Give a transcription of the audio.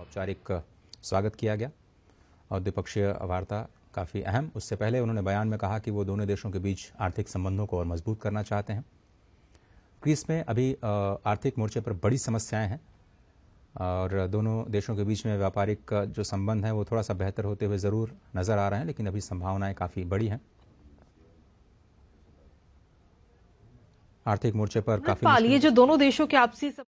औपचारिक स्वागत किया गया और द्विपक्षीय वार्ता काफ़ी अहम उससे पहले उन्होंने बयान में कहा कि वो दोनों देशों के बीच आर्थिक संबंधों को और मजबूत करना चाहते हैं क्रीस में अभी आर्थिक मोर्चे पर बड़ी समस्याएं हैं और दोनों देशों के बीच में व्यापारिक जो संबंध है वो थोड़ा सा बेहतर होते हुए ज़रूर नज़र आ रहे हैं लेकिन अभी संभावनाएं काफ़ी बड़ी हैं आर्थिक मोर्चे पर काफ़ी ये जो दोनों देशों के आपसी सब...